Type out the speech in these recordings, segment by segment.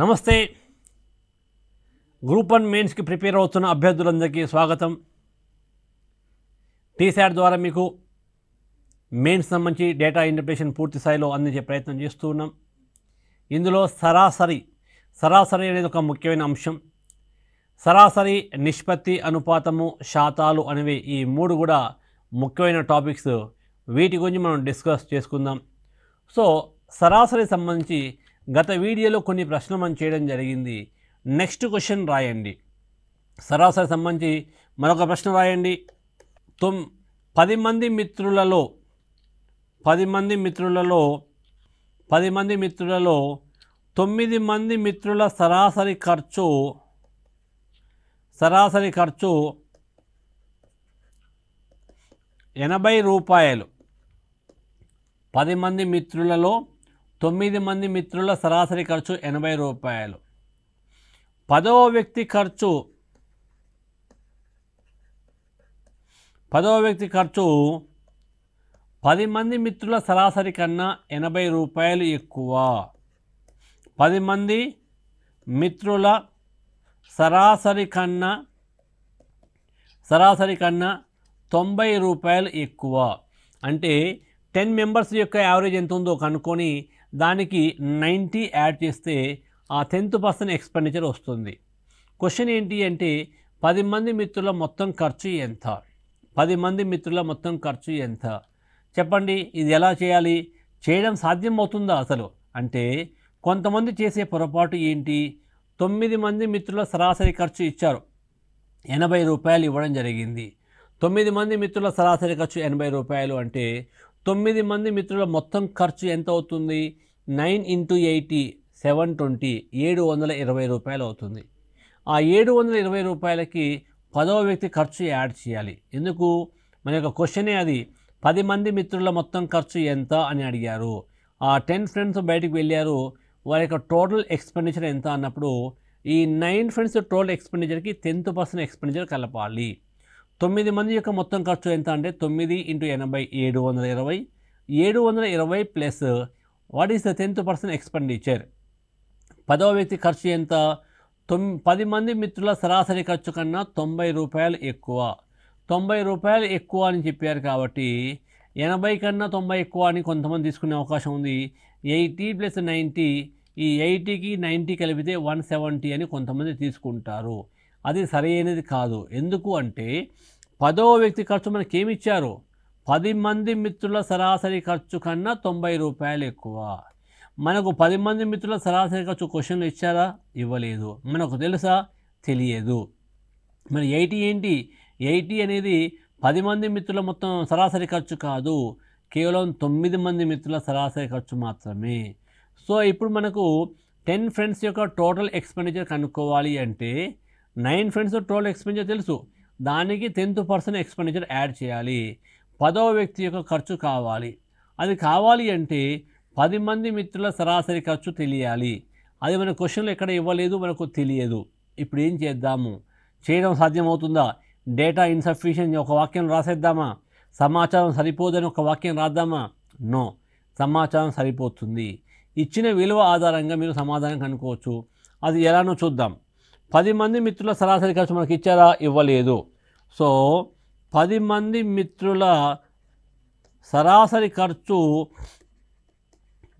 నమస్తే group one మెయిన్స్కి prepare అవుతున్న అభ్యర్థులందరికీ స్వాగతం టీశాట్ ద్వారా మీకు మెయిన్స్ సంబంధించి డేటా ఇంటర్ప్రిటేషన్ పూర్తి స్థాయిలో అందించే ప్రయత్నం చేస్తూ ఉన్నాం ఇందులో సరాసరి సరాసరి అనేది ఒక ముఖ్యమైన అంశం సరాసరి నిష్పత్తి అనుపాతము శాతాలు అనేవి ఈ మూడు కూడా ముఖ్యమైన టాపిక్స్ వీటి గురించి మనం డిస్కస్ చేసుకుందాం సో సరాసరి సంబంధించి గత వీడియోలో కొన్ని ప్రశ్నలు మనం చేయడం జరిగింది నెక్స్ట్ క్వశ్చన్ రాయండి సరాసరి సంబంధించి మరొక ప్రశ్న రాయండి తొమ్ పది మంది మిత్రులలో పది మంది మిత్రులలో పది మంది మిత్రులలో తొమ్మిది మంది మిత్రుల సరాసరి ఖర్చు సరాసరి ఖర్చు ఎనభై రూపాయలు పది మంది మిత్రులలో తొమ్మిది మంది మిత్రుల సరాసరి ఖర్చు ఎనభై రూపాయలు పదవ వ్యక్తి ఖర్చు పదవ వ్యక్తి ఖర్చు పది మంది మిత్రుల సరాసరి కన్నా ఎనభై రూపాయలు ఎక్కువ పది మంది మిత్రుల సరాసరి కన్నా సరాసరి కన్నా తొంభై రూపాయలు ఎక్కువ అంటే టెన్ మెంబర్స్ యొక్క యావరేజ్ ఎంత ఉందో కనుక్కొని దానికి నైంటీ యాడ్ చేస్తే ఆ టెన్త్ పర్సెంట్ ఎక్స్పెండిచర్ వస్తుంది క్వశ్చన్ ఏంటి అంటే పది మంది మిత్రుల మొత్తం ఖర్చు ఎంత పది మంది మిత్రుల మొత్తం ఖర్చు ఎంత చెప్పండి ఇది ఎలా చేయాలి చేయడం సాధ్యం అవుతుందా అసలు అంటే కొంతమంది చేసే పొరపాటు ఏంటి తొమ్మిది మంది మిత్రుల సరాసరి ఖర్చు ఇచ్చారు ఎనభై రూపాయలు ఇవ్వడం జరిగింది తొమ్మిది మంది మిత్రుల సరాసరి ఖర్చు ఎనభై రూపాయలు అంటే తొమ్మిది మంది మిత్రుల మొత్తం ఖర్చు ఎంత అవుతుంది nine into eighty seven twenty ఏడు వందల ఇరవై రూపాయలు అవుతుంది ఆ ఏడు వందల ఇరవై రూపాయలకి పదవ వ్యక్తి ఖర్చు యాడ్ చేయాలి ఎందుకు మన యొక్క క్వశ్చనే అది పది మంది మిత్రుల మొత్తం ఖర్చు ఎంత అని అడిగారు ఆ టెన్ ఫ్రెండ్స్ బయటకు వెళ్ళారు వారి యొక్క టోటల్ ఎక్స్పెండిచర్ ఎంత అన్నప్పుడు ఈ నైన్ ఫ్రెండ్స్ టోటల్ ఎక్స్పెండిచర్కి టెన్త్ పర్సెంట్ ఎక్స్పెండిచర్ కలపాలి తొమ్మిది మంది యొక్క మొత్తం ఖర్చు ఎంత అంటే తొమ్మిది ఇంటూ ఎనభై ఏడు వందల ఇరవై ఏడు వందల ఇరవై plus what is the tenth person expenditure పదవ వ్యక్తి ఖర్చు ఎంత తొమ్ పది మంది మిత్రుల సరాసరి ఖర్చు కన్నా తొంభై రూపాయలు ఎక్కువ తొంభై రూపాయలు ఎక్కువ అని చెప్పారు కాబట్టి ఎనభై కన్నా తొంభై ఎక్కువ అని కొంతమంది తీసుకునే అవకాశం ఉంది ఎయిటీ ప్లస్ నైంటీ ఈ ఎయిటీకి నైంటీ కలిపితే వన్ సెవెంటీ అని కొంతమంది తీసుకుంటారు అది సరైనది కాదు ఎందుకు అంటే పదవ వ్యక్తి ఖర్చు మనకేమిచ్చారు పది మంది మిత్రుల సరాసరి ఖర్చు కన్నా తొంభై రూపాయలు ఎక్కువ మనకు పది మంది మిత్రుల సరాసరి ఖర్చు క్వశ్చన్లు ఇచ్చారా ఇవ్వలేదు మనకు తెలుసా తెలియదు మరి ఎయిటీ ఏంటి ఎయిటీ అనేది పది మంది మిత్రుల మొత్తం సరాసరి ఖర్చు కాదు కేవలం తొమ్మిది మంది మిత్రుల సరాసరి ఖర్చు మాత్రమే సో ఇప్పుడు మనకు టెన్ ఫ్రెండ్స్ యొక్క టోటల్ ఎక్స్పెండిచర్ కనుక్కోవాలి అంటే నైన్ ఫ్రెండ్స్ టోటల్ ఎక్స్పెండిచర్ తెలుసు దానికి టెన్త్ పర్సెంట్ ఎక్స్పెండిచర్ యాడ్ చేయాలి పదవ వ్యక్తి యొక్క ఖర్చు కావాలి అది కావాలి అంటే పది మంది మిత్రుల సరాసరి ఖర్చు తెలియాలి అది మన క్వశ్చన్లు ఎక్కడ ఇవ్వలేదు మనకు తెలియదు ఇప్పుడు ఏం చేద్దాము చేయడం సాధ్యమవుతుందా డేటా ఇన్సఫిషియన్ ఒక వాక్యం రాసేద్దామా సమాచారం సరిపోదని ఒక వాక్యం రాద్దామా నో సమాచారం సరిపోతుంది ఇచ్చిన విలువ ఆధారంగా మీరు సమాధానం కనుక్కోవచ్చు అది ఎలానో చూద్దాం పది మంది మిత్రుల సరాసరి ఖర్చు మనకి ఇచ్చారా ఇవ్వలేదు సో పది మంది మిత్రుల సరాసరి ఖర్చు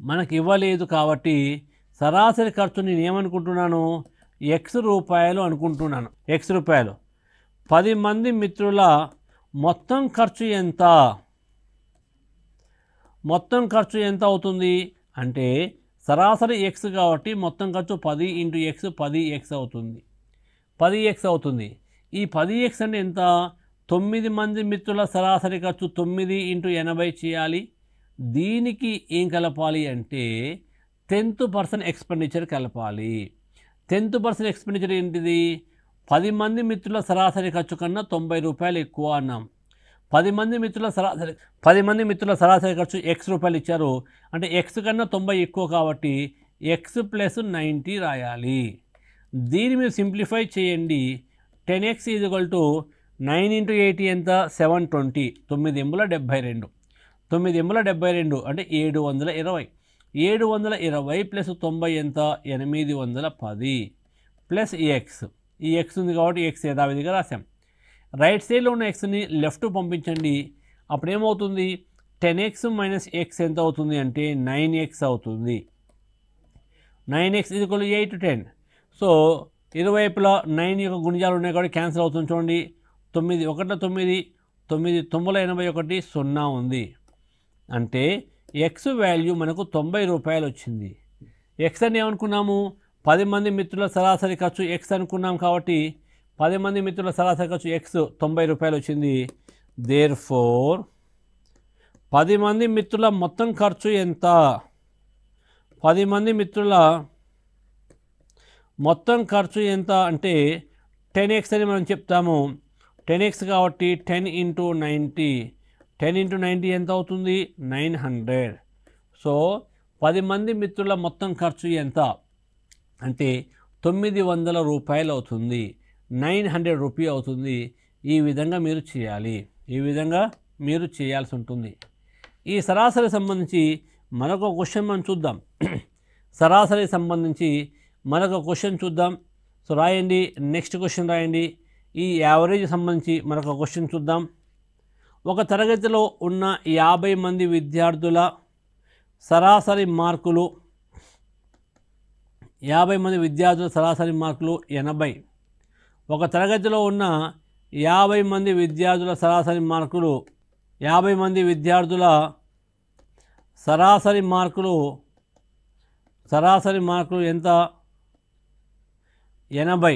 మనకి ఇవ్వలేదు కాబట్టి సరాసరి ఖర్చు నేను ఏమనుకుంటున్నాను ఎక్స్ రూపాయలు అనుకుంటున్నాను ఎక్స్ రూపాయలు పది మంది మిత్రుల మొత్తం ఖర్చు ఎంత మొత్తం ఖర్చు ఎంత అవుతుంది అంటే సరాసరి ఎక్స్ కాబట్టి మొత్తం ఖర్చు పది ఇంటూ ఎక్స్ పది ఎక్స్ అవుతుంది పది ఎక్స్ అవుతుంది ఈ పది ఎక్స్ అంటే ఎంత తొమ్మిది మంది మిత్రుల సరాసరి ఖర్చు తొమ్మిది ఇంటూ ఎనభై చేయాలి దీనికి ఏం కలపాలి అంటే టెన్త్ పర్సన్ ఎక్స్పెండిచర్ కలపాలి టెన్త్ పర్సెంట్ ఎక్స్పెండిచర్ ఏంటిది పది మంది మిత్రుల సరాసరి ఖర్చు కన్నా తొంభై రూపాయలు ఎక్కువ అన్నాం పది మంది మిత్రుల సరాసరి పది మంది మిత్రుల సరాసరి ఖర్చు ఎక్స్ రూపాయలు ఇచ్చారు అంటే ఎక్స్ కన్నా తొంభై ఎక్కువ కాబట్టి ఎక్స్ ప్లస్ నైంటీ రాయాలి దీని మీరు సింప్లిఫై చేయండి ten X is equal to nine into eighty ఎంత సెవెన్ ట్వంటీ తొమ్మిది ఎంబుల డెబ్బై రెండు తొమ్మిది ఎంబుల డెబ్బై రెండు అంటే ఏడు వందల ఇరవై ఏడు వందల ఇరవై ప్లస్ తొంభై ఎంత ఎనిమిది వందల పది ప్లస్ ఎక్స్ ఈ ఎక్స్ ఉంది కాబట్టి ఎక్స్ యథావిధిగా రాశాం రైట్ సైడ్లో ఉన్న ఎక్స్ని లెఫ్ట్ పంపించండి అప్పుడు ఏమవుతుంది టెన్ ఎక్స్ మైనస్ ఎక్స్ ఎంత అవుతుంది అంటే నైన్ ఎక్స్ అవుతుంది నైన్ ఎక్స్ ఇది ఎయిట్ టెన్ సో ఇరువైపులా నైన్ యొక్క గుణజాలు ఉన్నాయి కాబట్టి క్యాన్సిల్ అవుతుంది చూడండి తొమ్మిది ఒకట తొమ్మిది తొమ్మిది తొమ్మిది ఎనభై ఒకటి సున్నా ఉంది అంటే ఎక్స్ వాల్యూ మనకు తొంభై రూపాయలు వచ్చింది ఎక్స్ అని ఏమనుకున్నాము పది మంది మిత్రుల సరాసరి ఖర్చు ఎక్స్ అనుకున్నాం కాబట్టి పది మంది మిత్రుల సరాసరి ఖర్చు ఎక్స్ తొంభై రూపాయలు వచ్చింది దేర్ ఫోర్ పది మంది మిత్రుల మొత్తం ఖర్చు ఎంత పది మంది మిత్రుల మొత్తం ఖర్చు ఎంత అంటే టెన్ ఎక్స్ అని మనం చెప్తాము టెన్ ఎక్స్ కాబట్టి ten into ninety ten into ninety ఎంత అవుతుంది నైన్ హండ్రెడ్ సో పది మంది మిత్రుల మొత్తం ఖర్చు ఎంత అంటే తొమ్మిది వందల రూపాయలు అవుతుంది నైన్ హండ్రెడ్ రూపీ అవుతుంది ఈ విధంగా మీరు చేయాలి ఈ విధంగా మీరు చేయాల్సి ఉంటుంది ఈ సరాసరి సంబంధించి మరొక క్వశ్చన్ మనం చూద్దాం సరాసరి సంబంధించి మరొక క్వశ్చన్ చూద్దాం సో రాయండి నెక్స్ట్ క్వశ్చన్ రాయండి ఈ యావరేజ్ సంబంధించి మరొక క్వశ్చన్ చూద్దాం ఒక తరగతిలో ఉన్న యాభై మంది విద్యార్థుల సరాసరి మార్కులు యాభై మంది విద్యార్థుల సరాసరి మార్కులు ఎనభై ఒక తరగతిలో ఉన్న యాభై మంది విద్యార్థుల సరాసరి మార్కులు యాభై మంది విద్యార్థుల సరాసరి మార్కులు సరాసరి మార్కులు ఎంత ఎనభై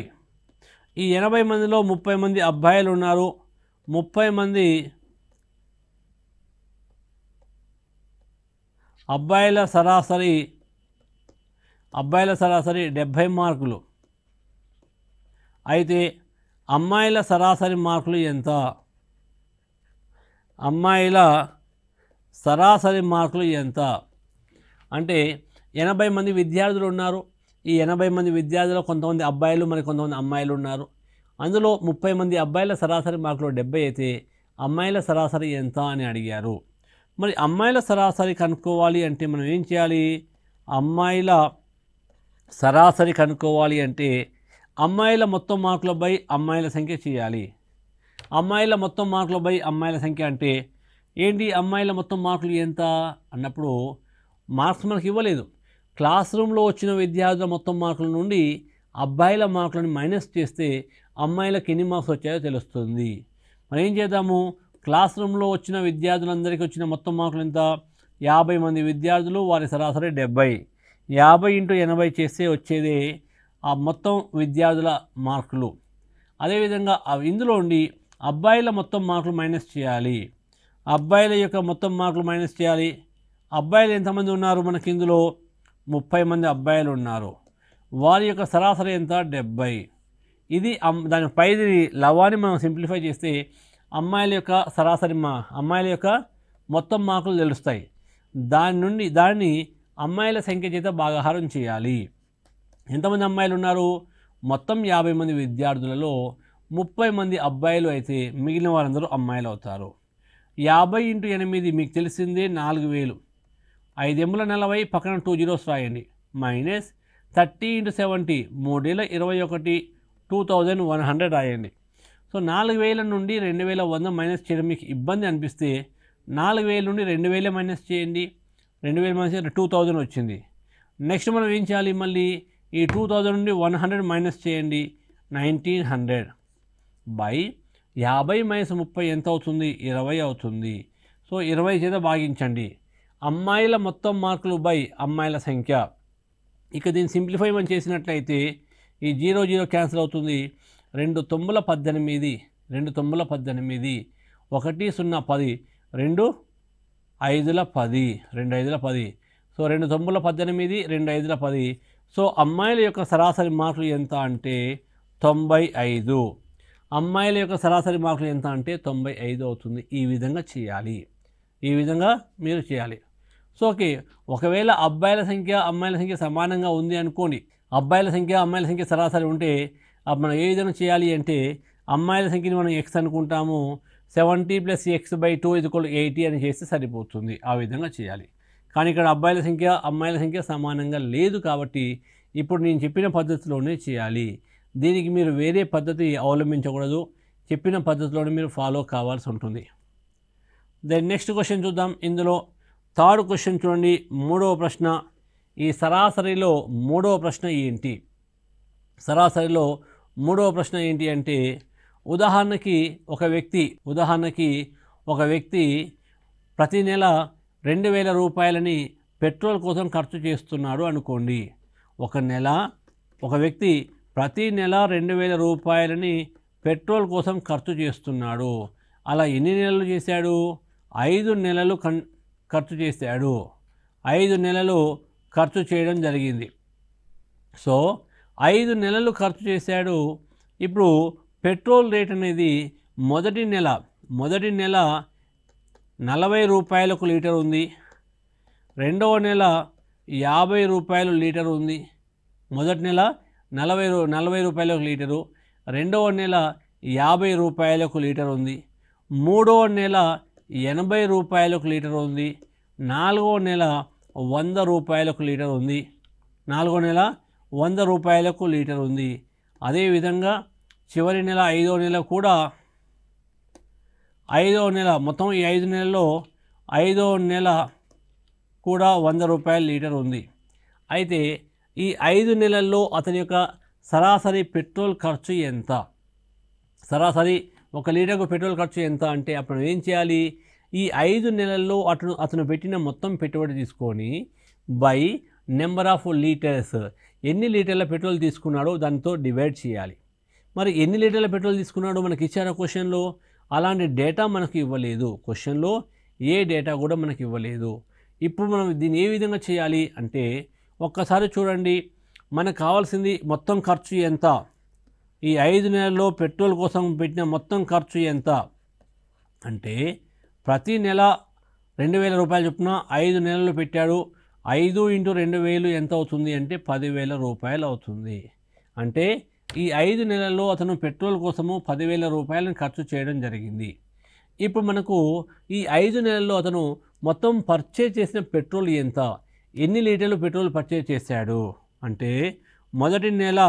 ఈ ఎనభై మందిలో ముప్పై మంది అబ్బాయిలు ఉన్నారు ముప్పై మంది అబ్బాయిల సరాసరి అబ్బాయిల సరాసరి డెబ్భై మార్కులు అయితే అమ్మాయిల సరాసరి మార్కులు ఎంత అమ్మాయిల సరాసరి మార్కులు ఎంత అంటే ఎనభై మంది విద్యార్థులు ఉన్నారు ఈ ఎనభై మంది విద్యార్థులు కొంతమంది అబ్బాయిలు మరి కొంతమంది అమ్మాయిలు ఉన్నారు అందులో ముప్పై మంది అబ్బాయిల సరాసరి మార్కులు డెబ్బై అయితే అమ్మాయిల సరాసరి ఎంత అని అడిగారు మరి అమ్మాయిల సరాసరి కనుక్కోవాలి అంటే మనం ఏం చేయాలి అమ్మాయిల సరాసరి కనుక్కోవాలి అంటే అమ్మాయిల మొత్తం మార్కులపై అమ్మాయిల సంఖ్య చేయాలి అమ్మాయిల మొత్తం మార్కులపై అమ్మాయిల సంఖ్య అంటే ఏంటి అమ్మాయిల మొత్తం మార్కులు ఎంత అన్నప్పుడు మార్క్స్ మనకి ఇవ్వలేదు క్లాస్ రూమ్లో వచ్చిన విద్యార్థుల మొత్తం మార్కుల నుండి అబ్బాయిల మార్కులను మైనస్ చేస్తే అమ్మాయిలకు ఎన్ని మార్క్స్ వచ్చాయో తెలుస్తుంది మనం ఏం చేద్దాము క్లాస్ రూమ్లో వచ్చిన విద్యార్థులందరికీ వచ్చిన మొత్తం మార్కులు ఎంత యాభై మంది విద్యార్థులు వారి సరాసరి డెబ్బై యాభై ఇంటూ ఎనభై చేస్తే వచ్చేదే ఆ మొత్తం విద్యార్థుల మార్కులు అదేవిధంగా ఇందులో ఉండి అబ్బాయిల మొత్తం మార్కులు మైనస్ చేయాలి అబ్బాయిల యొక్క మొత్తం మార్కులు మైనస్ చేయాలి అబ్బాయిలు ఎంతమంది ఉన్నారు మనకి ఇందులో ముప్పై మంది అబ్బాయిలు ఉన్నారు వారి యొక్క సరాసరి ఎంత డెబ్బై ఇది దాని పైది లవాన్ని మనం సింప్లిఫై చేస్తే అమ్మాయిల యొక్క సరాసరి మా అమ్మాయిల యొక్క మొత్తం మార్కులు తెలుస్తాయి దాని నుండి దాన్ని అమ్మాయిల సంఖ్య చేత భాగాహారం చేయాలి ఎంతమంది అమ్మాయిలు ఉన్నారు మొత్తం యాభై మంది విద్యార్థులలో ముప్పై మంది అబ్బాయిలు అయితే మిగిలిన వారందరూ అమ్మాయిలు అవుతారు యాభై ఇంటూ ఎనిమిది మీకు తెలిసిందే నాలుగు వేలు ఐదెమ్ముల నెలవై పక్కన టూ జీరోస్ రాయండి మైనస్ థర్టీ ఇంటూ సెవెంటీ మూడేళ్ళ ఇరవై ఒకటి టూ థౌజండ్ వన్ హండ్రెడ్ రాయండి సో నాలుగు వేల నుండి రెండు వేల వంద మైనస్ చేయడం మీకు ఇబ్బంది అనిపిస్తే నాలుగు వేల నుండి రెండు వేలే మైనస్ చేయండి రెండు వేల మైనస్ టూ థౌజండ్ వచ్చింది నెక్స్ట్ మనం ఏం చేయాలి మళ్ళీ ఈ టూ థౌజండ్ నుండి వన్ హండ్రెడ్ మైనస్ చేయండి నైన్టీన్ హండ్రెడ్ బై యాభై మైనస్ ముప్పై ఎంత అవుతుంది ఇరవై అవుతుంది సో ఇరవై చేత భాగించండి అమ్మాయిల మొత్తం మార్కులు బై అమ్మాయిల సంఖ్య ఇక దీన్ని సింప్లిఫై మనం చేసినట్లయితే ఈ జీరో జీరో క్యాన్సిల్ అవుతుంది రెండు తొమ్మిల పద్దెనిమిది రెండు తొమ్మిల పద్దెనిమిది ఒకటి సున్నా పది రెండు ఐదుల పది రెండు ఐదుల పది సో రెండు తొమ్మిల పద్దెనిమిది రెండు ఐదుల పది సో అమ్మాయిల యొక్క సరాసరి మార్కులు ఎంత అంటే తొంభై ఐదు అమ్మాయిల యొక్క సరాసరి మార్కులు ఎంత అంటే తొంభై ఐదు అవుతుంది ఈ విధంగా చేయాలి ఈ విధంగా మీరు చేయాలి సో ఓకే ఒకవేళ అబ్బాయిల సంఖ్య అమ్మాయిల సంఖ్య సమానంగా ఉంది అనుకోండి అబ్బాయిల సంఖ్య అమ్మాయిల సంఖ్య సరాసరి ఉంటే మనం ఏ విధంగా చేయాలి అంటే అమ్మాయిల సంఖ్యని మనం ఎక్స్ అనుకుంటాము seventy plus X by two కూడా ఎయిటీ అని చేస్తే సరిపోతుంది ఆ విధంగా చేయాలి కానీ ఇక్కడ అబ్బాయిల సంఖ్య అమ్మాయిల సంఖ్య సమానంగా లేదు కాబట్టి ఇప్పుడు నేను చెప్పిన పద్ధతిలోనే చేయాలి దీనికి మీరు వేరే పద్ధతి అవలంబించకూడదు చెప్పిన పద్ధతిలోనే మీరు ఫాలో కావాల్సి ఉంటుంది దెన్ నెక్స్ట్ క్వశ్చన్ చూద్దాం ఇందులో థర్డ్ క్వశ్చన్ చూడండి మూడవ ప్రశ్న ఈ సరాసరిలో మూడవ ప్రశ్న ఏంటి సరాసరిలో మూడవ ప్రశ్న ఏంటి అంటే ఉదాహరణకి ఒక వ్యక్తి ఉదాహరణకి ఒక వ్యక్తి ప్రతి నెల రెండు వేల రూపాయలని పెట్రోల్ కోసం ఖర్చు చేస్తున్నాడు అనుకోండి ఒక నెల ఒక వ్యక్తి ప్రతి నెల రెండు వేల రూపాయలని పెట్రోల్ కోసం ఖర్చు చేస్తున్నాడు అలా ఎన్ని నెలలు చేశాడు ఐదు నెలలు కన్ ఖర్చు చేశాడు ఐదు నెలలు ఖర్చు చేయడం జరిగింది సో ఐదు నెలలు ఖర్చు చేశాడు ఇప్పుడు పెట్రోల్ రేట్ అనేది మొదటి నెల మొదటి నెల నలభై రూపాయలకు లీటర్ ఉంది రెండవ నెల యాభై రూపాయలు లీటర్ ఉంది మొదటి నెల నలభై రూ నలభై రూపాయలకు లీటరు రెండవ నెల యాభై రూపాయలకు లీటర్ ఉంది మూడవ నెల ఎనభై రూపాయలకు లీటర్ ఉంది నాలుగో నెల వంద రూపాయలకు లీటర్ ఉంది నాలుగో నెల వంద రూపాయలకు లీటర్ ఉంది అదేవిధంగా చివరి నెల ఐదో నెల కూడా ఐదో నెల మొత్తం ఈ ఐదు నెలల్లో ఐదో నెల కూడా వంద రూపాయల లీటర్ ఉంది అయితే ఈ ఐదు నెలల్లో అతని యొక్క సరాసరి పెట్రోల్ ఖర్చు ఎంత సరాసరి ఒక లీటర్కు పెట్రోల్ ఖర్చు ఎంత అంటే అప్పుడు ఏం చేయాలి ఈ ఐదు నెలల్లో అతను అతను పెట్టిన మొత్తం పెట్టుబడి తీసుకొని బై నెంబర్ ఆఫ్ లీటర్స్ ఎన్ని లీటర్ల పెట్రోల్ తీసుకున్నాడో దానితో డివైడ్ చేయాలి మరి ఎన్ని లీటర్ల పెట్రోల్ తీసుకున్నాడో మనకి ఇచ్చారా క్వశ్చన్లో అలాంటి డేటా మనకు ఇవ్వలేదు క్వశ్చన్లో ఏ డేటా కూడా మనకి ఇవ్వలేదు ఇప్పుడు మనం దీన్ని ఏ విధంగా చేయాలి అంటే ఒక్కసారి చూడండి మనకు కావాల్సింది మొత్తం ఖర్చు ఎంత ఈ ఐదు నెలల్లో పెట్రోల్ కోసం పెట్టిన మొత్తం ఖర్చు ఎంత అంటే ప్రతి నెల రెండు వేల రూపాయలు చొప్పున ఐదు నెలలు పెట్టాడు ఐదు ఇంటూ రెండు వేలు ఎంత అవుతుంది అంటే పదివేల రూపాయలు అవుతుంది అంటే ఈ ఐదు నెలల్లో అతను పెట్రోల్ కోసము పదివేల రూపాయలను ఖర్చు చేయడం జరిగింది ఇప్పుడు మనకు ఈ ఐదు నెలల్లో అతను మొత్తం పర్చేజ్ చేసిన పెట్రోల్ ఎంత ఎన్ని లీటర్లు పెట్రోల్ పర్చేజ్ చేశాడు అంటే మొదటి నెల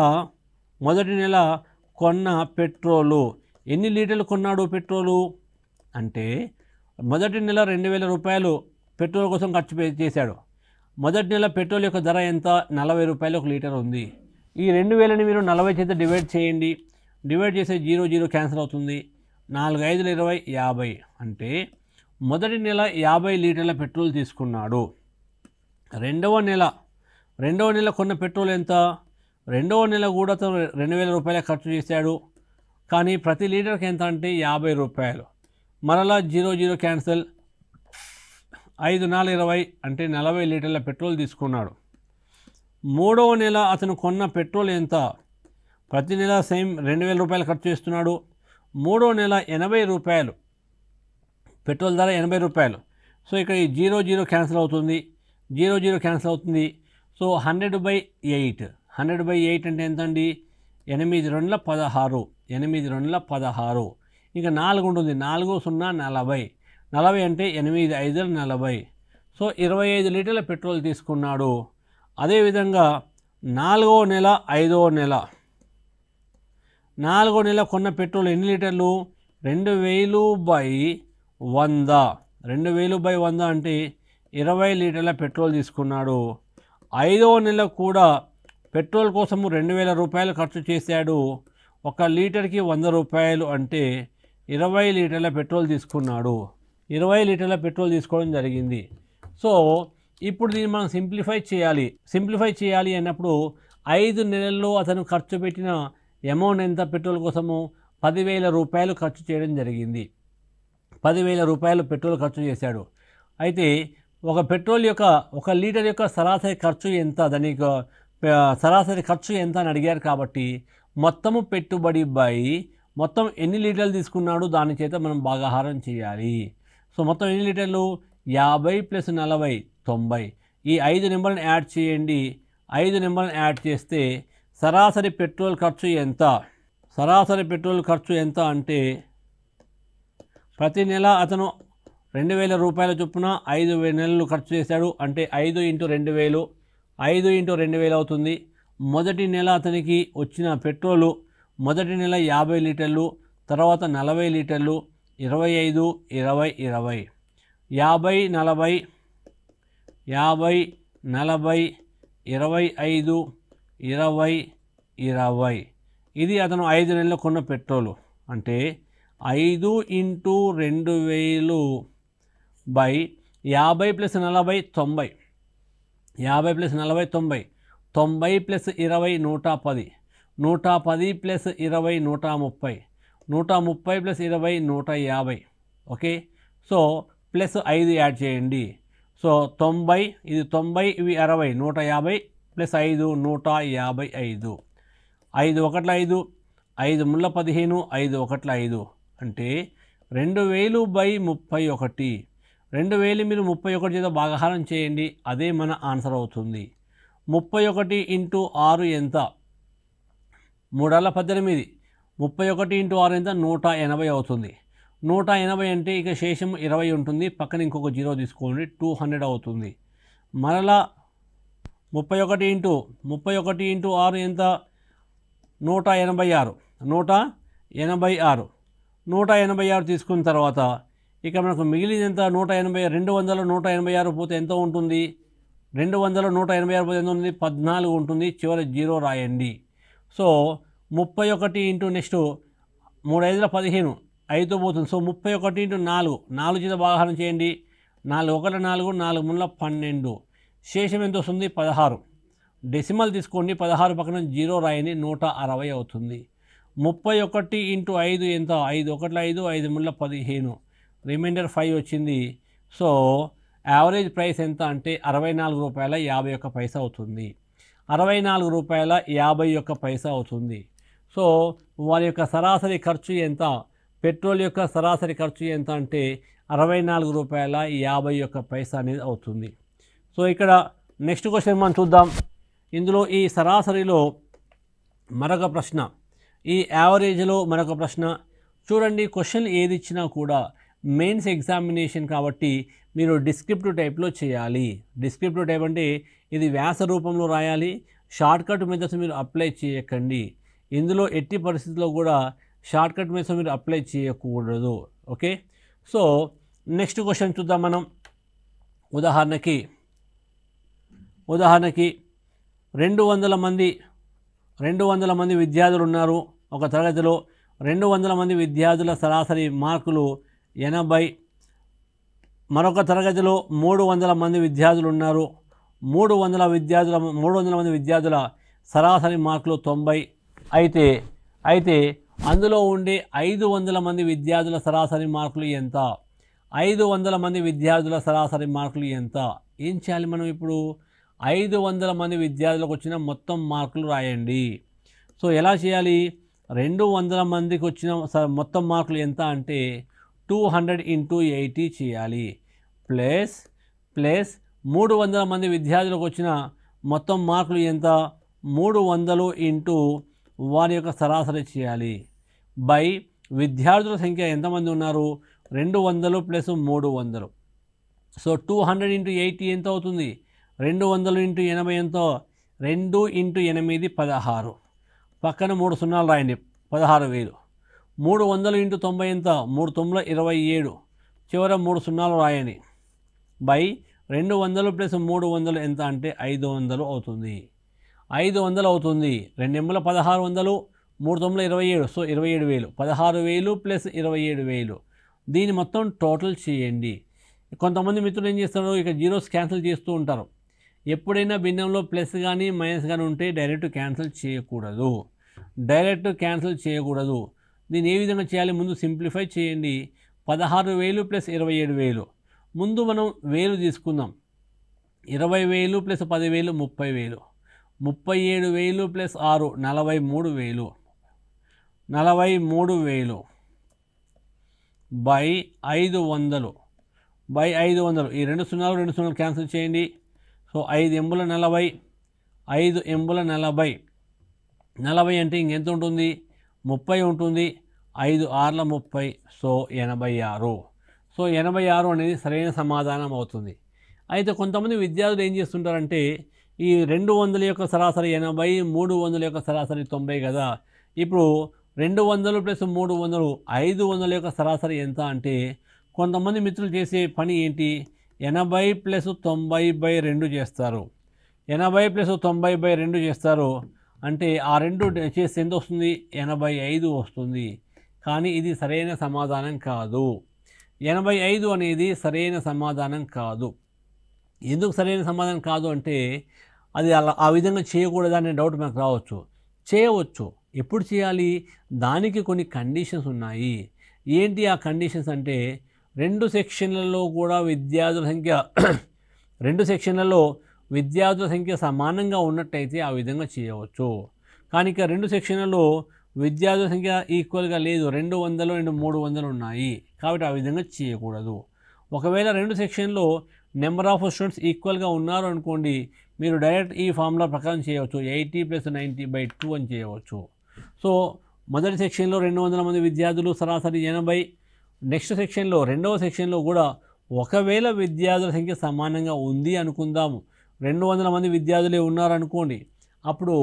మొదటి నెల కొన్న పెట్రోలు ఎన్ని లీటర్లు కొన్నాడు పెట్రోలు అంటే మొదటి నెల రెండు వేల రూపాయలు పెట్రోల్ కోసం ఖర్చు చేశాడు మొదటి నెల పెట్రోల్ యొక్క ధర ఎంత నలభై రూపాయలు ఒక లీటర్ ఉంది ఈ రెండు వేలని మీరు నలభై చేత డివైడ్ చేయండి డివైడ్ చేసే జీరో జీరో క్యాన్సిల్ అవుతుంది నాలుగు ఐదుల ఇరవై యాభై అంటే మొదటి నెల యాభై లీటర్ల పెట్రోల్ తీసుకున్నాడు రెండవ నెల రెండవ నెల కొన్న పెట్రోల్ ఎంత రెండవ నెల కూడా అతను రెండు వేల రూపాయలే ఖర్చు చేశాడు కానీ ప్రతి లీటర్కి ఎంత అంటే యాభై రూపాయలు మరలా జీరో జీరో క్యాన్సల్ ఐదు నాలుగు ఇరవై అంటే నలభై లీటర్ల పెట్రోల్ తీసుకున్నాడు మూడవ నెల అతను కొన్న పెట్రోల్ ఎంత ప్రతి నెల సేమ్ రెండు వేల రూపాయలు ఖర్చు చేస్తున్నాడు మూడో నెల ఎనభై రూపాయలు పెట్రోల్ ధర ఎనభై రూపాయలు సో ఇక్కడ ఈ జీరో జీరో క్యాన్సిల్ అవుతుంది జీరో జీరో క్యాన్సిల్ అవుతుంది so hundred by eight hundred by eight అంటే ఎంత అండి ఎనిమిది రెండుల పదహారు ఎనిమిది రెండుల పదహారు ఇంకా నాలుగు ఉంటుంది నాలుగు సున్నా నలభై నలభై అంటే ఎనిమిది ఐదుల నలభై సో ఇరవై ఐదు లీటర్ల పెట్రోల్ తీసుకున్నాడు అదేవిధంగా నాలుగో నెల ఐదో నెల నాలుగో నెల కొన్న పెట్రోల్ ఎన్ని లీటర్లు రెండు వేలు బై వంద రెండు వేలు బై వంద అంటే ఇరవై లీటర్ల పెట్రోల్ తీసుకున్నాడు ఐదో నెల కూడా పెట్రోల్ కోసము రెండు వేల రూపాయలు ఖర్చు చేశాడు ఒక లీటర్కి వంద రూపాయలు అంటే ఇరవై లీటర్ల పెట్రోల్ తీసుకున్నాడు ఇరవై లీటర్ల పెట్రోల్ తీసుకోవడం జరిగింది సో ఇప్పుడు దీన్ని మనం సింప్లిఫై చేయాలి సింప్లిఫై చేయాలి అన్నప్పుడు ఐదు నెలల్లో అతను ఖర్చు పెట్టిన అమౌంట్ ఎంత పెట్రోల్ కోసము పదివేల రూపాయలు ఖర్చు చేయడం జరిగింది పదివేల రూపాయలు పెట్రోల్ ఖర్చు చేశాడు అయితే ఒక పెట్రోల్ యొక్క ఒక లీటర్ యొక్క సరాసరి ఖర్చు ఎంత దాని సరాసరి ఖర్చు ఎంత అని అడిగారు కాబట్టి మొత్తము పెట్టుబడి బై మొత్తం ఎన్ని లీటర్లు తీసుకున్నాడు దాని చేత మనం భాగాహారం చేయాలి సో మొత్తం ఎన్ని లీటర్లు యాభై ప్లస్ నలభై తొంభై ఈ ఐదు నెంబర్ని యాడ్ చేయండి ఐదు నెంబర్ని యాడ్ చేస్తే సరాసరి పెట్రోల్ ఖర్చు ఎంత సరాసరి పెట్రోల్ ఖర్చు ఎంత అంటే ప్రతి నెల అతను రెండు వేల రూపాయల చొప్పున ఐదు నెలలు ఖర్చు చేశాడు అంటే ఐదు ఇంటూ రెండు వేలు ఐదు ఇంటూ రెండు వేలు అవుతుంది మొదటి నెల అతనికి వచ్చిన పెట్రోలు మొదటి నెల యాభై లీటర్లు తర్వాత నలభై లీటర్లు ఇరవై ఐదు ఇరవై ఇరవై యాభై నలభై యాభై నలభై ఇరవై ఐదు ఇరవై ఇరవై ఇది అతను ఐదు నెలలు కొన్న పెట్రోలు అంటే ఐదు ఇంటూ రెండు వేలు బై యాభై ప్లస్ నలభై తొంభై యాభై ప్లస్ నలభై తొంభై తొంభై ప్లస్ ఇరవై నూట పది నూట పది ప్లస్ ఇరవై నూట ముప్పై నూట ముప్పై ప్లస్ ఇరవై నూట యాభై ఓకే సో ప్లస్ ఐదు యాడ్ చేయండి సో తొంభై ఇది తొంభై ఇవి అరవై నూట యాభై ప్లస్ ఐదు నూట యాభై ఐదు ఐదు ఒకట్ల ఐదు ఐదు ముళ్ళ పదిహేను ఐదు ఒకట్ల ఐదు అంటే రెండు వేలు బై ముప్పై ఒకటి రెండు వేలు మీరు ముప్పై ఒకటి చేత భాగహారం చేయండి అదే మన ఆన్సర్ అవుతుంది ముప్పై ఒకటి ఇంటూ ఆరు ఎంత మూడాల పద్దెనిమిది ముప్పై ఒకటి ఇంటూ ఆరు ఎంత నూట ఎనభై అవుతుంది నూట ఎనభై అంటే ఇక శేషం ఇరవై ఉంటుంది పక్కన ఇంకొక జీరో తీసుకోండి టూ హండ్రెడ్ అవుతుంది మరలా ముప్పై ఒకటి ఇంటూ ముప్పై ఒకటి ఇంటూ ఆరు ఎంత నూట ఎనభై ఆరు నూట ఎనభై ఆరు నూట ఎనభై ఆరు తీసుకున్న తర్వాత ఇక మనకు మిగిలింది ఎంత నూట ఎనభై రెండు వందల నూట ఎనభై ఆరు పోతే ఎంత ఉంటుంది రెండు వందల నూట ఎనభై ఆరు పోతే ఎంత ఉంటుంది పద్నాలుగు ఉంటుంది చివరి జీరో రాయండి సో ముప్పై ఒకటి ఇంటూ నెక్స్ట్ మూడు ఐదుల పదిహేను ఐదు పోతుంది సో ముప్పై ఒకటి ఇంటూ నాలుగు నాలుగు చేత భాగాహారం చేయండి నాలుగు ఒకటి నాలుగు నాలుగు ముళ్ళ పన్నెండు శేషం ఎంత వస్తుంది పదహారు డెసిమల్ తీసుకోండి పదహారు పక్కన జీరో రాయండి నూట అరవై అవుతుంది ముప్పై ఒకటి ఇంటూ ఐదు ఎంత ఐదు ఒకటి ఐదు ఐదు ముళ్ళ పదిహేను రిమైండర్ ఫైవ్ వచ్చింది సో యావరేజ్ ప్రైస్ ఎంత అంటే అరవై నాలుగు రూపాయల యాభై ఒక్క పైసా అవుతుంది అరవై నాలుగు రూపాయల యాభై ఒక్క పైసా అవుతుంది సో వారి యొక్క సరాసరి ఖర్చు ఎంత పెట్రోల్ యొక్క సరాసరి ఖర్చు ఎంత అంటే అరవై నాలుగు రూపాయల యాభై ఒక్క పైస అనేది అవుతుంది సో ఇక్కడ నెక్స్ట్ క్వశ్చన్ మనం చూద్దాం ఇందులో ఈ సరాసరిలో మరొక ప్రశ్న ఈ యావరేజ్లో మరొక ప్రశ్న చూడండి క్వశ్చన్ ఏది ఇచ్చినా కూడా మెయిన్స్ ఎగ్జామినేషన్ కాబట్టి మీరు డిస్క్రిప్టివ్ టైప్లో చేయాలి డిస్క్రిప్టివ్ టైప్ అంటే ఇది వ్యాస రూపంలో రాయాలి షార్ట్కట్ మెథడ్స్ మీరు అప్లై చేయకండి ఇందులో ఎట్టి పరిస్థితుల్లో కూడా షార్ట్కట్ మెథడ్స్ మీరు అప్లై చేయకూడదు ఓకే సో నెక్స్ట్ క్వశ్చన్ చూద్దాం మనం ఉదాహరణకి ఉదాహరణకి రెండు వందల మంది రెండు వందల మంది విద్యార్థులు ఉన్నారు ఒక తరగతిలో రెండు వందల మంది విద్యార్థుల సరాసరి మార్కులు ఎనభై మరొక తరగతిలో మూడు వందల మంది విద్యార్థులు ఉన్నారు మూడు వందల విద్యార్థుల మూడు వందల మంది విద్యార్థుల సరాసరి మార్కులు తొంభై అయితే అయితే అందులో ఉండే ఐదు వందల మంది విద్యార్థుల సరాసరి మార్కులు ఎంత ఐదు వందల మంది విద్యార్థుల సరాసరి మార్కులు ఎంత ఏం చేయాలి మనం ఇప్పుడు ఐదు వందల మంది విద్యార్థులకు వచ్చిన మొత్తం మార్కులు రాయండి సో ఎలా చేయాలి రెండు వందల మందికి వచ్చిన మొత్తం మార్కులు ఎంత అంటే టూ హండ్రెడ్ ఇంటూ ఎయిటీ చేయాలి ప్లస్ ప్లస్ మూడు వందల మంది విద్యార్థులకు వచ్చిన మొత్తం మార్కులు ఎంత మూడు వందలు ఇంటూ వారి యొక్క సరాసరి చేయాలి బై విద్యార్థుల సంఖ్య ఎంతమంది ఉన్నారు రెండు వందలు ప్లస్ మూడు వందలు so two hundred into eighty ఎంత అవుతుంది రెండు వందలు ఇంటూ ఎనభై ఎంతో రెండు ఇంటూ ఎనిమిది పదహారు పక్కన మూడు సున్నాలు రాయండి పదహారు వేలు మూడు వందలు ఇంటూ తొంభై ఎంత మూడు తొమ్మిల ఇరవై ఏడు చివర మూడు సున్నాలు రాయని బై రెండు వందలు ప్లస్ మూడు వందలు ఎంత అంటే ఐదు వందలు అవుతుంది ఐదు వందలు అవుతుంది రెండెమ్మల పదహారు వందలు మూడు తొమ్మిది ఇరవై ఏడు సో ఇరవై ఏడు వేలు పదహారు వేలు ప్లస్ ఇరవై ఏడు వేలు దీని మొత్తం టోటల్ చేయండి కొంతమంది మిత్రులు ఏం చేస్తారు ఇక జీరోస్ క్యాన్సిల్ చేస్తూ ఉంటారు ఎప్పుడైనా భిన్నంలో ప్లస్ కానీ మైనస్ కానీ ఉంటే డైరెక్ట్ క్యాన్సిల్ చేయకూడదు డైరెక్ట్ క్యాన్సిల్ చేయకూడదు దీన్ని ఏ విధంగా చేయాలి ముందు సింప్లిఫై చేయండి పదహారు వేలు ప్లస్ ఇరవై ఏడు వేలు ముందు మనం వేలు తీసుకుందాం ఇరవై వేలు ప్లస్ పదివేలు ముప్పై వేలు ముప్పై ఏడు వేలు ప్లస్ ఆరు నలభై మూడు వేలు నలభై మూడు వేలు బై ఐదు వందలు బై ఐదు వందలు ఈ రెండు సున్నాలు రెండు సున్నాలు క్యాన్సిల్ చేయండి సో ఐదు ఎంబుల నలభై ఐదు ఎంబుల నలభై నలభై అంటే ఇంకెంత ఉంటుంది ముప్పై ఉంటుంది ఐదు ఆర్ల ముప్పై సో ఎనభై ఆరు సో ఎనభై ఆరు అనేది సరైన సమాధానం అవుతుంది అయితే కొంతమంది విద్యార్థులు ఏం చేస్తుంటారంటే ఈ రెండు వందల యొక్క సరాసరి ఎనభై మూడు వందల యొక్క సరాసరి తొంభై కదా ఇప్పుడు రెండు వందలు ప్లస్ మూడు వందలు ఐదు వందల యొక్క సరాసరి ఎంత అంటే కొంతమంది మిత్రులు చేసే పని ఏంటి ఎనభై ప్లస్ తొంభై బై రెండు చేస్తారు ఎనభై ప్లస్ తొంభై బై రెండు చేస్తారు అంటే ఆ రెండు చేస్తే ఎంత వస్తుంది ఎనభై ఐదు వస్తుంది కానీ ఇది సరైన సమాధానం కాదు ఎనభై ఐదు అనేది సరైన సమాధానం కాదు ఎందుకు సరైన సమాధానం కాదు అంటే అది అలా ఆ విధంగా చేయకూడదనే డౌట్ మనకు రావచ్చు చేయవచ్చు ఎప్పుడు చేయాలి దానికి కొన్ని కండిషన్స్ ఉన్నాయి ఏంటి ఆ కండిషన్స్ అంటే రెండు సెక్షన్లలో కూడా విద్యార్థుల సంఖ్య రెండు సెక్షన్లలో విద్యార్థుల సంఖ్య సమానంగా ఉన్నట్టయితే ఆ విధంగా చేయవచ్చు కానీ ఇక రెండు సెక్షన్లలో విద్యార్థుల సంఖ్య ఈక్వల్గా లేదు రెండు వందలు రెండు మూడు వందలు ఉన్నాయి కాబట్టి ఆ విధంగా చేయకూడదు ఒకవేళ రెండు సెక్షన్లో నెంబర్ ఆఫ్ స్టూడెంట్స్ ఈక్వల్గా ఉన్నారు అనుకోండి మీరు డైరెక్ట్ ఈ ఫార్ములా ప్రకారం చేయవచ్చు eighty plus ninety by two అని చేయవచ్చు సో మొదటి సెక్షన్లో రెండు వందల మంది విద్యార్థులు సరాసరి ఎనభై నెక్స్ట్ సెక్షన్లో రెండవ సెక్షన్లో కూడా ఒకవేళ విద్యార్థుల సంఖ్య సమానంగా ఉంది అనుకుందాము రెండు వందల మంది విద్యార్థులే ఉన్నారనుకోండి అప్పుడు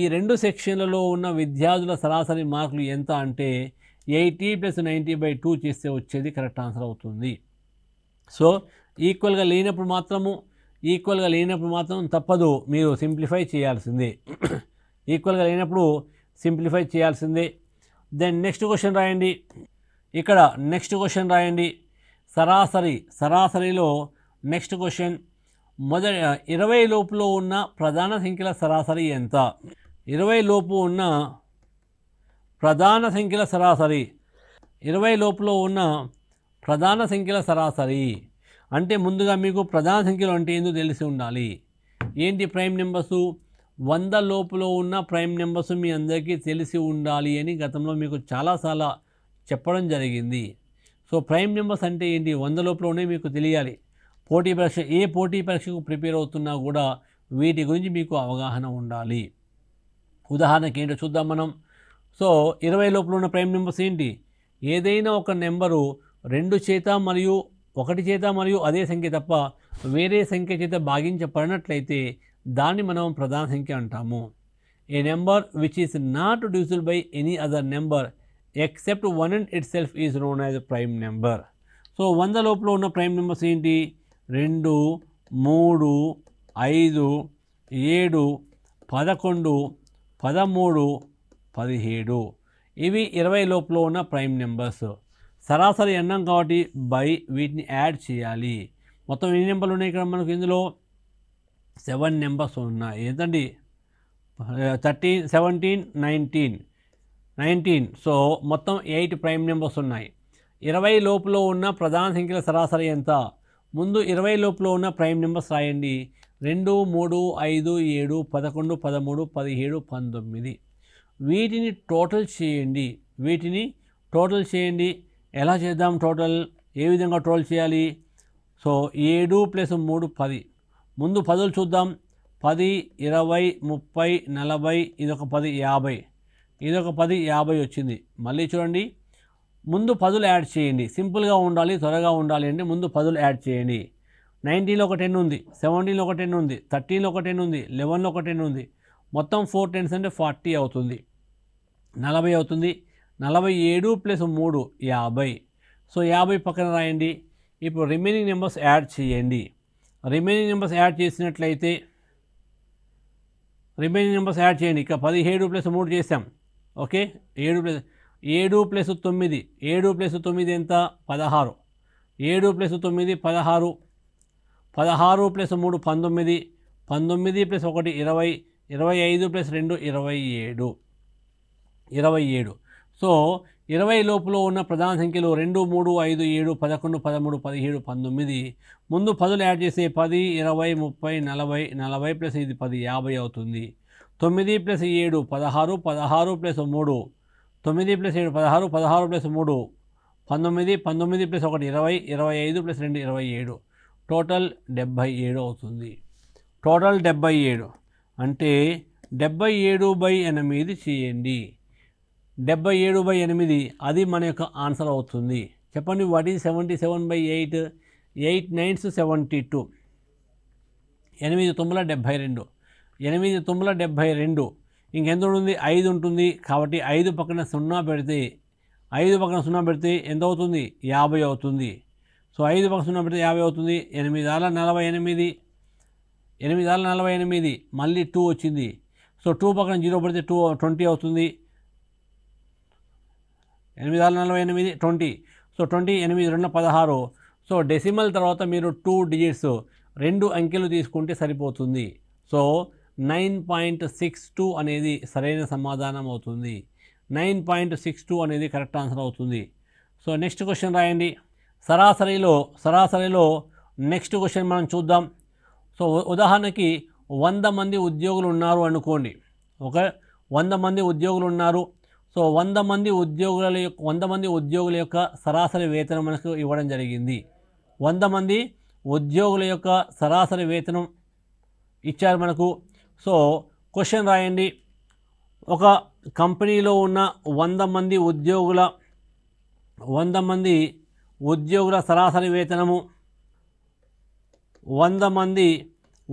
ఈ రెండు సెక్షన్లలో ఉన్న విద్యార్థుల సరాసరి మార్కులు ఎంత అంటే eighty plus ninety by two చేస్తే వచ్చేది కరెక్ట్ ఆన్సర్ అవుతుంది సో ఈక్వల్గా లేనప్పుడు మాత్రము ఈక్వల్గా లేనప్పుడు మాత్రం తప్పదు మీరు సింప్లిఫై చేయాల్సిందే ఈక్వల్గా లేనప్పుడు సింప్లిఫై చేయాల్సిందే దెన్ నెక్స్ట్ క్వశ్చన్ రాయండి ఇక్కడ నెక్స్ట్ క్వశ్చన్ రాయండి సరాసరి సరాసరిలో నెక్స్ట్ క్వశ్చన్ మొదటి ఇరవై లోపులో ఉన్న ప్రధాన సంఖ్యల సరాసరి ఎంత ఇరవై లోపు ఉన్న ప్రధాన సంఖ్యల సరాసరి ఇరవై లోపులో ఉన్న ప్రధాన సంఖ్యల సరాసరి అంటే ముందుగా మీకు ప్రధాన సంఖ్యలు అంటే ఏందో తెలిసి ఉండాలి ఏంటి ప్రైమ్ నెంబర్సు వంద లోపులో ఉన్న ప్రైమ్ నెంబర్స్ మీ అందరికీ తెలిసి ఉండాలి అని గతంలో మీకు చాలాసార్లు చెప్పడం జరిగింది సో ప్రైమ్ నెంబర్స్ అంటే ఏంటి వంద లోపలనే మీకు తెలియాలి పోటీ పరీక్ష ఏ పోటీ పరీక్షకు ప్రిపేర్ అవుతున్నా కూడా వీటి గురించి మీకు అవగాహన ఉండాలి ఉదాహరణకి ఏంటో చూద్దాం మనం సో ఇరవై లోపల ఉన్న ప్రైమ్ నెంబర్స్ ఏంటి ఏదైనా ఒక నెంబరు రెండు చేత మరియు ఒకటి చేత మరియు అదే సంఖ్య తప్ప వేరే సంఖ్య చేత భాగించబడినట్లయితే దాన్ని మనం ప్రధాన సంఖ్య అంటాము a number which is not divisible by any other number except one and itself is known as prime number so వంద లోపల ఉన్న ప్రైమ్ నెంబర్స్ ఏంటి రెండు మూడు ఐదు ఏడు పదకొండు పదమూడు పదిహేడు ఇవి ఇరవై లోపల ఉన్న ప్రైమ్ నెంబర్స్ సరాసరి ఎన్నం కాబట్టి బై వీటిని యాడ్ చేయాలి మొత్తం ఎన్ని నెంబర్లు ఉన్నాయి ఇక్కడ మనకు ఇందులో సెవెన్ నెంబర్స్ ఉన్నాయి ఏంటండి thirteen seventeen nineteen nineteen so మొత్తం ఎయిట్ ప్రైమ్ నెంబర్స్ ఉన్నాయి ఇరవై లోపులో ఉన్న ప్రధాన సంఖ్యల సరాసరి ఎంత ముందు ఇరవై లోపులో ఉన్న ప్రైమ్ నెంబర్స్ రాయండి రెండు మూడు ఐదు ఏడు పదకొండు పదమూడు పదిహేడు పంతొమ్మిది వీటిని టోటల్ చేయండి వీటిని టోటల్ చేయండి ఎలా చేద్దాం టోటల్ ఏ విధంగా టోటల్ చేయాలి సో ఏడు ప్లస్ మూడు పది ముందు పదులు చూద్దాం పది ఇరవై ముప్పై నలభై ఇదొక పది యాభై ఇదొక పది యాభై వచ్చింది మళ్ళీ చూడండి ముందు పదులు యాడ్ చేయండి సింపుల్గా ఉండాలి త్వరగా ఉండాలి అంటే ముందు పదులు యాడ్ చేయండి నైన్టీన్లో ఒక టెన్ ఉంది సెవెంటీన్లో ఒక టెన్ ఉంది థర్టీన్లో ఒక టెన్ ఉంది లెవెన్లో ఒక టెన్ ఉంది మొత్తం ఫోర్ టెన్స్ అంటే ఫార్టీ అవుతుంది నలభై అవుతుంది నలభై ఏడు ప్లస్ మూడు యాభై సో యాభై పక్కన రాయండి ఇప్పుడు రిమైనింగ్ నెంబర్స్ యాడ్ చేయండి రిమైనింగ్ నెంబర్స్ యాడ్ చేసినట్లయితే రిమైనింగ్ నెంబర్స్ యాడ్ చేయండి ఇక పదిహేడు ప్లస్ మూడు చేసాం ఓకే ఏడు ప్లస్ ఏడు ప్లస్ తొమ్మిది ఏడు ప్లస్ తొమ్మిది ఎంత పదహారు ఏడు ప్లస్ తొమ్మిది పదహారు పదహారు ప్లస్ మూడు పంతొమ్మిది పంతొమ్మిది ప్లస్ ఒకటి ఇరవై ఇరవై ఐదు ప్లస్ రెండు ఇరవై ఏడు ఇరవై ఏడు సో ఇరవై లోపులో ఉన్న ప్రధాన సంఖ్యలు రెండు మూడు ఐదు ఏడు పదకొండు పదమూడు పదిహేడు పంతొమ్మిది ముందు పదులు యాడ్ చేసే పది ఇరవై ముప్పై నలభై నలభై ప్లస్ ఇది పది యాభై అవుతుంది తొమ్మిది ప్లస్ ఏడు పదహారు పదహారు ప్లస్ మూడు తొమ్మిది ప్లస్ ఏడు పదహారు పదహారు ప్లస్ మూడు పంతొమ్మిది పంతొమ్మిది ప్లస్ ఒకటి ఇరవై ఇరవై ఐదు ప్లస్ రెండు ఇరవై ఏడు టోటల్ డెబ్భై ఏడు అవుతుంది టోటల్ డెబ్భై ఏడు అంటే డెబ్భై ఏడు బై ఎనిమిది చేయండి డెబ్బై ఏడు బై ఎనిమిది అది మన యొక్క ఆన్సర్ అవుతుంది చెప్పండి what is seventy seven by eight eight nines seventy two ఎనిమిది తొమ్మిది డెబ్భై రెండు ఎనిమిది తొమ్మిది డెబ్భై రెండు ఇంకెంత ఉంటుంది ఐదు ఉంటుంది కాబట్టి ఐదు పక్కన సున్నా పెడితే ఐదు పక్కన సున్నా పెడితే ఎంత అవుతుంది యాభై అవుతుంది సో ఐదు పక్కన సున్నా పెడితే యాభై అవుతుంది ఎనిమిది ఆల నలభై ఎనిమిది ఎనిమిది ఆల నలభై ఎనిమిది మళ్ళీ టూ వచ్చింది సో టూ పక్కన జీరో పెడితే టూ ట్వంటీ అవుతుంది ఎనిమిది ఆల నలభై ఎనిమిది ట్వంటీ సో ట్వంటీ ఎనిమిది రెండు పదహారు సో డెసిమల్ తర్వాత మీరు టూ డిజిట్స్ రెండు అంకెలు తీసుకుంటే సరిపోతుంది so nine point six two అనేది సరైన సమాధానం అవుతుంది నైన్ పాయింట్ సిక్స్ టూ అనేది కరెక్ట్ ఆన్సర్ అవుతుంది సో నెక్స్ట్ క్వశ్చన్ రాయండి సరాసరిలో సరాసరిలో నెక్స్ట్ క్వశ్చన్ మనం చూద్దాం సో ఉదాహరణకి వంద మంది ఉద్యోగులు ఉన్నారు అనుకోండి ఒక వంద మంది ఉద్యోగులు ఉన్నారు సో వంద మంది ఉద్యోగుల యొక్క వంద మంది ఉద్యోగుల యొక్క సరాసరి వేతనం మనకు ఇవ్వడం జరిగింది వంద మంది ఉద్యోగుల యొక్క సరాసరి వేతనం ఇచ్చారు మనకు సో క్వశ్చన్ రాయండి ఒక కంపెనీలో ఉన్న వంద మంది ఉద్యోగుల వంద మంది ఉద్యోగుల సరాసరి వేతనము వంద మంది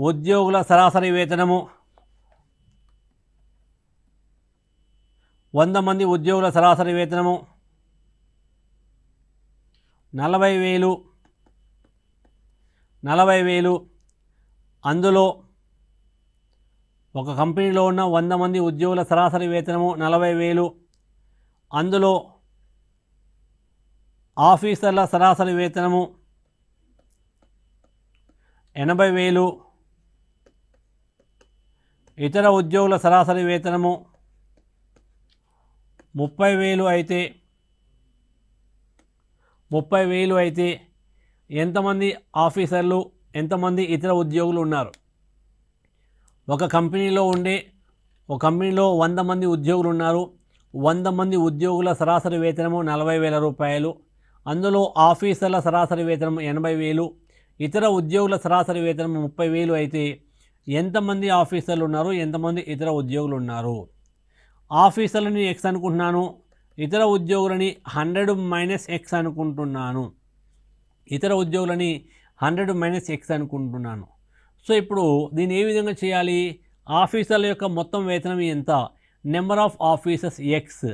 ఉద్యోగుల సరాసరి వేతనము వంద మంది ఉద్యోగుల సరాసరి వేతనము నలభై వేలు నలభై వేలు అందులో ఒక కంపెనీలో ఉన్న వంద మంది ఉద్యోగుల సరాసరి వేతనము నలభై వేలు అందులో ఆఫీసర్ల సరాసరి వేతనము ఎనభై వేలు ఇతర ఉద్యోగుల సరాసరి వేతనము ముప్పై వేలు అయితే ముప్పై వేలు అయితే ఎంతమంది ఆఫీసర్లు ఎంతమంది ఇతర ఉద్యోగులు ఉన్నారు ఒక కంపెనీలో ఉండే ఒక కంపెనీలో వంద మంది ఉద్యోగులు ఉన్నారు వంద మంది ఉద్యోగుల సరాసరి వేతనము నలభై వేల రూపాయలు అందులో ఆఫీసర్ల సరాసరి వేతనం ఎనభై వేలు ఇతర ఉద్యోగుల సరాసరి వేతనం ముప్పై వేలు అయితే ఎంతమంది ఆఫీసర్లు ఉన్నారు ఎంతమంది ఇతర ఉద్యోగులు ఉన్నారు ఆఫీసర్లని ఎక్స్ అనుకుంటున్నాను ఇతర ఉద్యోగులని హండ్రెడ్ మైనస్ ఎక్స్ అనుకుంటున్నాను ఇతర ఉద్యోగులని హండ్రెడ్ మైనస్ ఎక్స్ అనుకుంటున్నాను సో ఇప్పుడు దీన్ని ఏ విధంగా చేయాలి ఆఫీసర్ల యొక్క మొత్తం వేతనం ఎంత number of officers x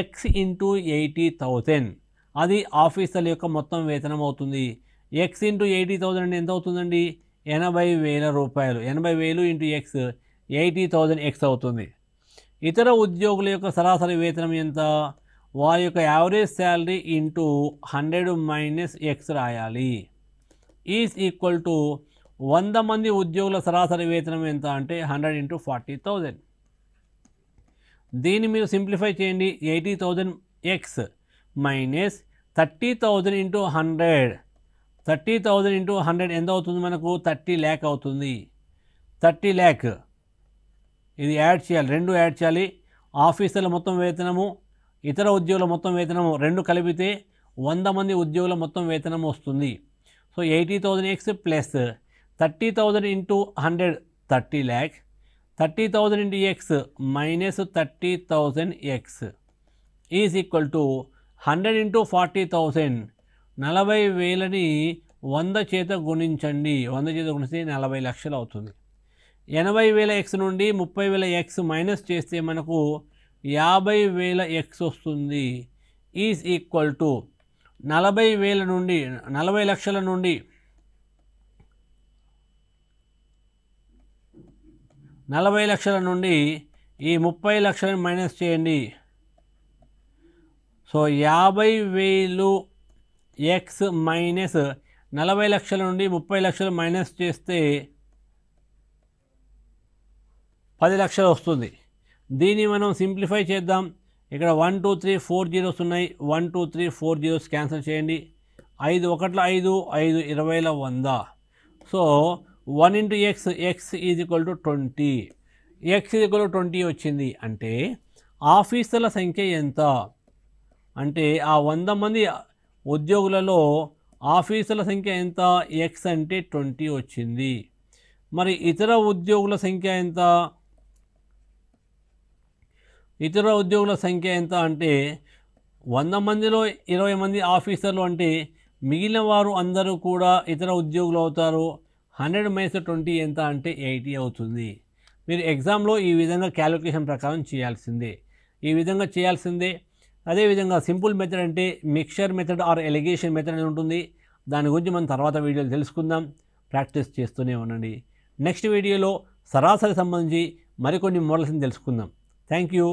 x into eighty thousand అది ఆఫీసర్ల యొక్క మొత్తం వేతనం అవుతుంది ఎక్స్ ఇంటూ ఎయిటీ థౌజండ్ ఎంత అవుతుందండి ఎనభై వేల రూపాయలు ఎనభై వేలు into x eighty thousand x అవుతుంది ఇతర ఉద్యోగుల యొక్క సరాసరి వేతనం ఎంత వారి యొక్క average salary into hundred minus x రాయాలి ఈజ్ ఈక్వల్ టు వంద మంది ఉద్యోగుల సరాసరి వేతనం ఎంత అంటే హండ్రెడ్ ఇంటూ ఫార్టీ థౌజండ్ దీన్ని మీరు సింప్లిఫై చేయండి eighty thousand x minus thirty thousand into hundred thirty thousand into hundred ఎంత అవుతుంది మనకు థర్టీ ల్యాక్ అవుతుంది థర్టీ ల్యాక్ ఇది యాడ్ చేయాలి రెండు యాడ్ చేయాలి ఆఫీసర్ల మొత్తం వేతనము ఇతర ఉద్యోగుల మొత్తం వేతనము రెండు కలిపితే వంద మంది ఉద్యోగుల మొత్తం వేతనం వస్తుంది so eighty thousand x plus thirty thousand into hundred thirty lakhs thirty thousand into x minus thirty thousand x is equal to hundred into forty thousand నలభై వేలని వంద చేత గుణించండి వంద చేత గుణిస్తే నలభై లక్షలు అవుతుంది ఎనభై వేల ఎక్స్ నుండి ముప్పై వేల ఎక్స్ మైనస్ చేస్తే మనకు యాభై వేల ఎక్స్ వస్తుంది ఈజ్ ఈక్వల్ టు నలభై వేల నుండి నలభై లక్షల నుండి నలభై లక్షల నుండి ఈ ముప్పై లక్షలను మైనస్ చేయండి సో యాభై వేలు ఎక్స్ మైనస్ నలభై లక్షల నుండి ముప్పై లక్షలు మైనస్ చేస్తే పది లక్షలు వస్తుంది దీన్ని మనం సింప్లిఫై చేద్దాం ఇక్కడ one two three four zeros ఉన్నాయి one two three four zeros cancel చేయండి ఐదు ఒకట్ల ఐదు ఐదు ఇరవైల వంద so one into x x is equal to twenty x is equal twenty వచ్చింది అంటే ఆఫీసుల సంఖ్య ఎంత అంటే ఆ వంద మంది ఉద్యోగులలో ఆఫీసుల సంఖ్య ఎంత ఎక్స్ అంటే ట్వంటీ వచ్చింది మరి ఇతర ఉద్యోగుల సంఖ్య ఎంత ఇతర ఉద్యోగుల సంఖ్య ఎంత అంటే వంద మందిలో ఇరవై మంది ఆఫీసర్లు అంటే మిగిలిన వారు అందరూ కూడా ఇతర ఉద్యోగులు అవుతారు హండ్రెడ్ మైనస్ ట్వంటీ ఎంత అంటే ఎయిటీ అవుతుంది మీరు ఎగ్జామ్లో ఈ విధంగా క్యాలిక్యులేషన్ ప్రకారం చేయాల్సిందే ఈ విధంగా చేయాల్సిందే అదేవిధంగా సింపుల్ మెథడ్ అంటే mixture method or alligation method అని ఉంటుంది దాని గురించి మనం తర్వాత వీడియోలు తెలుసుకుందాం ప్రాక్టీస్ చేస్తూనే ఉండండి నెక్స్ట్ వీడియోలో సరాసరి సంబంధించి మరికొన్ని మోడల్స్ని తెలుసుకుందాం థ్యాంక్ యూ